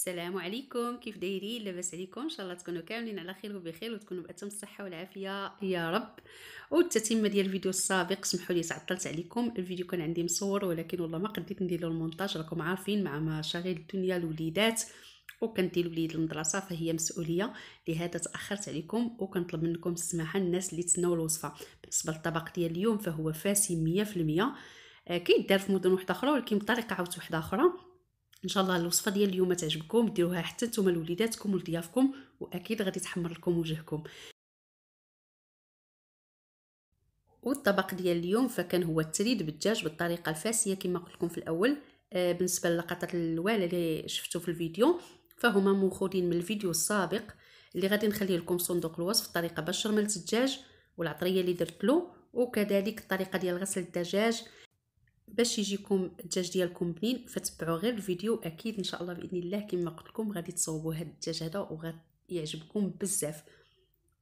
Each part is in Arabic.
السلام عليكم كيف دايرين لاباس عليكم ان شاء الله تكونوا كاملين على خير وبخير وتكونوا باتم الصحه والعافيه يا رب والتتمه ديال الفيديو السابق سمحوا لي تعطلت عليكم الفيديو كان عندي مصور ولكن والله ما قديت ندير المونتاج راكم عارفين مع ما شاغل الدنيا الوليدات وكندير الوليد المدرسه فهي مسؤوليه لهذا تاخرت عليكم وكنطلب منكم السماحه الناس اللي تسناو الوصفه بالنسبه للطبق ديال اليوم فهو فاسي 100% آه، كيدار في مدن واحده اخرى ولكن بطريقه عاوت واحده اخرى ان شاء الله الوصفه ديال اليوم تعجبكم ديروها حتى نتوما لوليداتكم ولضيافكم واكيد غادي تحمر لكم وجهكم والطبق ديال اليوم فكان هو التريد بالدجاج بالطريقه الفاسيه كما قلت لكم في الاول آه، بالنسبه للقطات الواله اللي شفتوا في الفيديو فهما موخودين من الفيديو السابق اللي غادي نخليه لكم صندوق الوصف الطريقه باش شرملت الدجاج والعطريه اللي درت له وكذلك الطريقه ديال غسل الدجاج باش يجيكم الدجاج ديالكم بنين فتبعوا غير الفيديو اكيد ان شاء الله باذن الله كما قلت لكم غادي تصوبوا هذا الدجاج هذا وغيعجبكم بزاف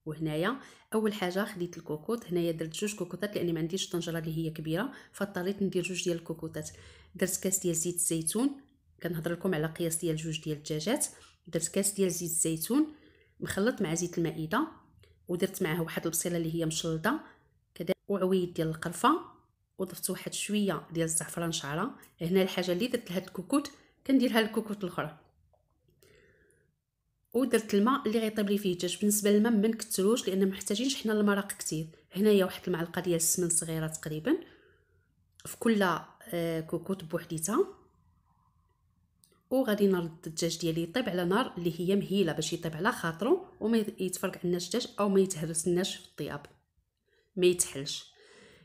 وهنايا اول حاجه خديت الكوكوط هنايا درت جوج كوكوطات لان ما عنديش طنجره اللي هي كبيره فاضطريت ندير جوج ديال الكوكوطات درت كاس ديال زيت الزيتون كنهضر لكم على قياس ديال جوج ديال الدجاجات درت كاس ديال زيت الزيتون مخلط مع زيت المائده ودرت معاه واحد البصيله اللي هي مشلطه كذا وعويد ديال القرفه وضفت واحد شويه ديال الزعفران شعره هنا الحاجه اللي درت لها الكوكوت كنديرها للكوكوت الاخرى ودرت الماء اللي غيطيب لي فيه الدجاج بالنسبه للماء ما نكثروش لان ما محتاجينش حنا المراق كثير هنايا واحد المعلقه ديال السمن صغيره تقريبا في كل آه، كوكوت بوحديتها وغادي نرد الدجاج ديالي يطيب على نار اللي هي مهيله باش يطيب على خاطرو وما يتفرق الدجاج او ما يتهرسناش في الطياب ما يتحلش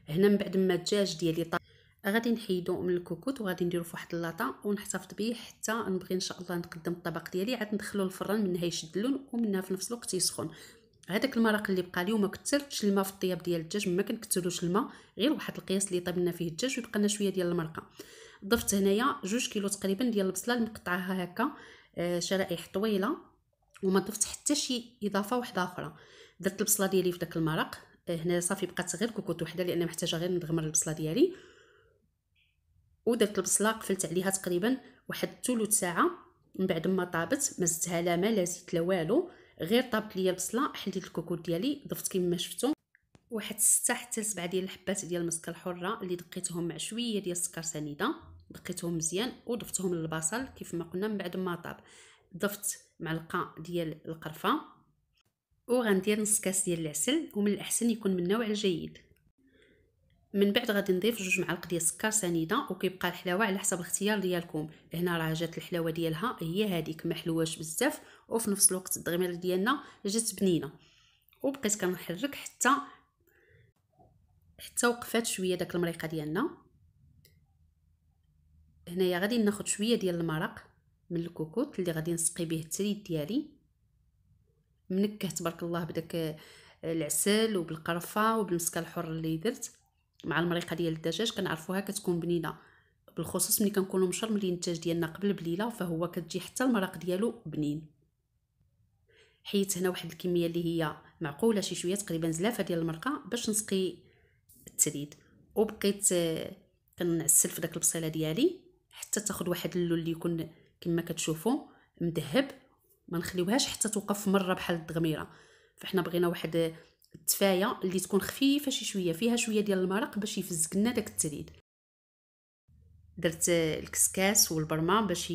هنا من بعد ما الدجاج ديالي طاب غادي نحيدو من الكوكوت وغادي نديرو فواحد اللاطا ونحتفظ به حتى نبغي ان شاء الله نقدم الطبق ديالي عاد ندخلو الفران منها يشد اللون ومنها في نفس الوقت يسخن هذاك المرق اللي بقى لي وما كثرتش الماء في الطياب ديال الدجاج ما كنكثروش الماء غير واحد القياس اللي طاب فيه الدجاج ويبقى لنا شويه ديال المرقه ضفت هنايا جوج كيلو تقريبا ديال البصله مقطعاها هكا آه، شرائح طويله وما ضفت حتى شي اضافه واحده اخرى درت البصله ديالي في داك المرق إيه، هنا صافي بقات غير كوكوط وحده لان محتاجه غير نغمر البصله ديالي ودرت البصله قفلت عليها تقريبا واحد ثلث ساعه من بعد ما طابت ما زدتها لا ما لا زيت لا والو غير طابت ليا البصله حليت الكوكوط ديالي ضفت كما شفتو واحد 6 حتى 7 ديال الحبات ديال المسكه الحره اللي دقيتهم مع شويه ديال السكر سنيده دقيتهم مزيان وضفتهم للبصل كيف ما قلنا من بعد ما طاب ضفت معلقه ديال القرفه وغندير نص كاس ديال العسل ومن الاحسن يكون من النوع الجيد من بعد غادي نضيف جوج معالق ديال السكر سنيده وكيبقى الحلاوه على حسب الاختيار ديالكم هنا راه جات الحلاوه ديالها هي هذيك ما حلواش بزاف وفي نفس الوقت الدغمير ديالنا جات بنينه وبقيت كنحرك حتى حتى وقفات شويه داك المريقه ديالنا هنايا غادي ناخذ شويه ديال المرق من الكوكوت اللي غادي نسقي به التريد ديالي منكه تبارك الله بداك آه، العسل وبالقرفه وبالمسكه الحر اللي درت مع المريقه ديال الدجاج كنعرفوها كتكون بنينه بالخصوص ملي كنكونوا مشرملين الدجاج ديالنا قبل بليله فهو كتجي حتى المراق ديالو بنين حيت هنا واحد الكميه اللي هي معقوله شي شويه تقريبا زلافه ديال المرقه باش نسقي التليد وبقيت آه، كنعسل في داك البصيله ديالي حتى تاخد واحد اللون اللي يكون كما كتشوفوا مذهب ما نخليوهاش حتى توقف مره بحال الدغميره فاحنا بغينا واحد التفايه اللي تكون خفيفه شي شويه فيها شويه ديال المرق باش يفزق لنا داك التريد درت الكسكاس والبرمه باش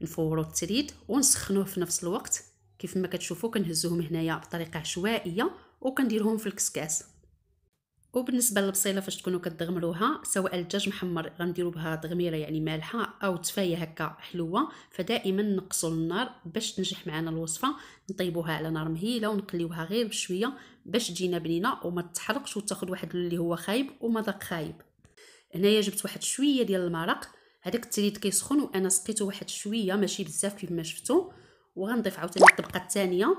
نفورو التريد ونسخنوه في نفس الوقت كيف ما كتشوفوا كنهزوهم هنايا بطريقه عشوائيه وكنديرهم في الكسكاس وبالنسبه للبصيله فاش تكونوا كتغمروها سواء الدجاج محمر غنديروا بها تغميره يعني مالحه او تفايه هكا حلوه فدائما نقصوا النار باش تنجح معنا الوصفه نطيبوها على نار مهيله ونقليوها غير بشويه باش تجينا بنينه وما تحرقش وتاخذ واحد اللي هو خايب ومذاق خايب هنايا جبت واحد شويه ديال المرق هذاك التريد كيسخن وانا سقيته واحد شويه ماشي بزاف كيف ما شفتو وغنضيف عاوتاني الطبقه الثانيه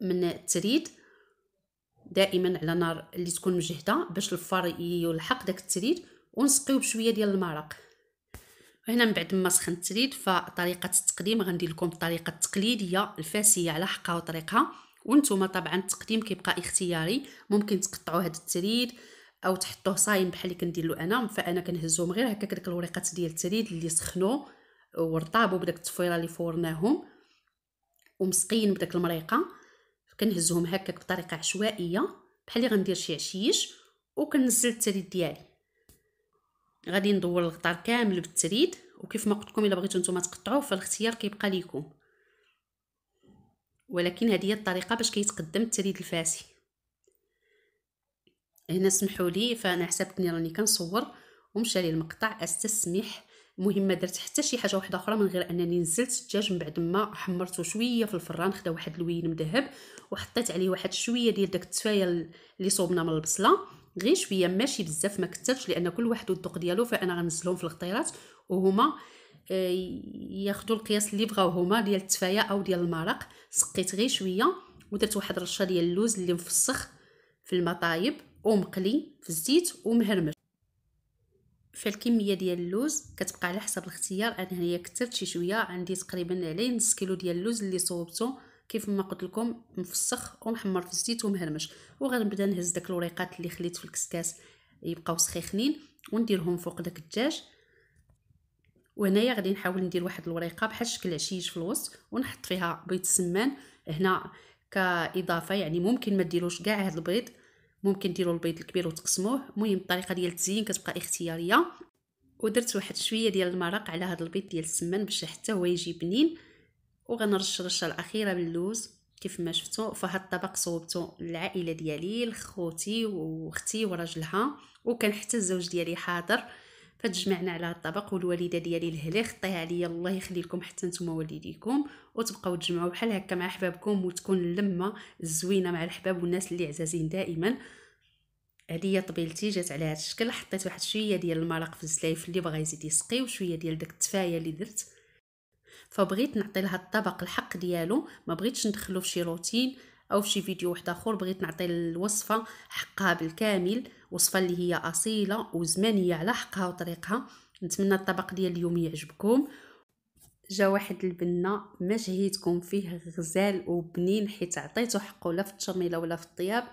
من التريد دائما على نار اللي تكون مجهده باش الفار يلحق داك التريد ونسقيو بشويه ديال المرق هنا من بعد ما سخن التريد فطريقه التقديم غندير لكم الطريقه التقليديه الفاسيه على حقها وطريقها وانتم طبعا التقديم كيبقى اختياري ممكن تقطعوا هذا التريد او تحطوه صايم بحال اللي كندير له انا فانا كنهزهم غير هكاك داك الوريقات ديال التريد اللي سخنوا ورطابوا بداك التفويره اللي فورناهم ومسقين بداك المريقه كنهزهم هكاك بطريقه عشوائيه بحال اللي غندير شي عشيش وكنزل التريد ديالي غادي ندور الغطار كامل بالتريد وكيف ما قلت لكم الا بغيتو نتوما تقطعوه فالاختيار كيبقى ليكم ولكن هذه هي الطريقه باش كيتقدم التريد الفاسي هنا سمحوا لي فانا حسبتني راني كنصور ومشى لي المقطع استسمح المهم ما درت حتى شي حاجه واحده اخرى من غير انني نزلت الدجاج من بعد ما حمرته شويه في الفران خدا واحد اللوين مذهب وحطيت عليه واحد شويه ديال داك التفايه اللي صوبنا من البصله غير شويه ماشي بزاف ما كثرتش لان كل واحد والذوق ديالو فانا غنزلهم في الخطيرات وهما آه، ياخذوا القياس اللي بغاو هما ديال التفايه او ديال المرق سقيت غير شويه ودرت واحد رشه ديال اللوز اللي مفسخ في المطايب ومقلي في الزيت ومهرمش فالكميه ديال اللوز كتبقى على حسب الاختيار انا هنايا كثرت شي شويه عندي تقريبا على نص كيلو ديال اللوز اللي صوبته كيف ما قلت لكم مفسخ ومحمر في الزيت ومهرمش وغنبدا نهز داك الوريقات اللي خليت في الكسكاس يبقاو سخيخنين ونديرهم فوق داك الدجاج وهنايا غادي نحاول ندير واحد الوريقه بحال شكل عشيج في الوسط ونحط فيها بيض السمان هنا كاضافه يعني ممكن ما ديروش كاع هذا البيض ممكن ديروا البيض الكبير وتقسموه المهم الطريقه ديال التزيين كتبقى اختياريه ودرت واحد شويه ديال المرق على هذا البيض ديال السمن باش حتى هو يجي بنين وغنرش الرشه الاخيره من اللوز كيف ما شفتوا فهاد الطبق صوبته للعائله ديالي لخوتي واختي وراجلها وكان حتى الزوج ديالي حاضر فتجمعنا على الطبق والوالده ديالي لهلي خطيها عليا الله يخلي لكم حتى نتوما والديكم وتبقاو تجمعوا بحال هكا مع احبابكم وتكون اللمه الزوينه مع الحباب والناس اللي عزازين دائما هذه طبيلتي جات على هذا الشكل حطيت واحد شويه ديال المرق في الزلايف اللي بغى يزيد يسقي وشويه ديال داك التفايه اللي درت فبغيت نعطي لها الطبق الحق ديالو ما بغيتش ندخلو في شي روتين او في شي فيديو واحد اخر بغيت نعطي الوصفه حقها بالكامل وصفه اللي هي اصيله وزمانيه على حقها وطريقها نتمنى الطبق ديال اليوم يعجبكم جا واحد البنه ما شهيتكم فيه غزال وبنين حيت عطيتو حقه لا في التشميله ولا في الطياب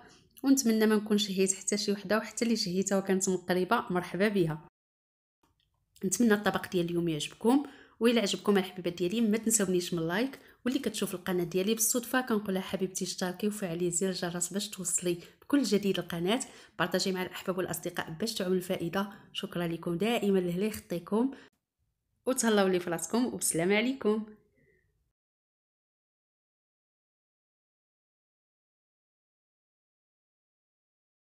ونتمنى ما نكون شهيت حتى شي وحده وحتى اللي شهيتها وكانت مقربه مرحبا بها نتمنى الطبق ديال اليوم يعجبكم وإلا عجبكم الحبيبات ديالي ما تنساونيش من لايك واللي كتشوف القناه ديالي بالصدفه كنقولها حبيبتي اشتركي وفعلي زر الجرس باش توصلي بكل جديد القناه بارطاجي مع الاحباب والاصدقاء باش تعمل الفائده شكرا لكم دائما لهلا يخطيكم وتهلاو لي فراسكم وبسلام عليكم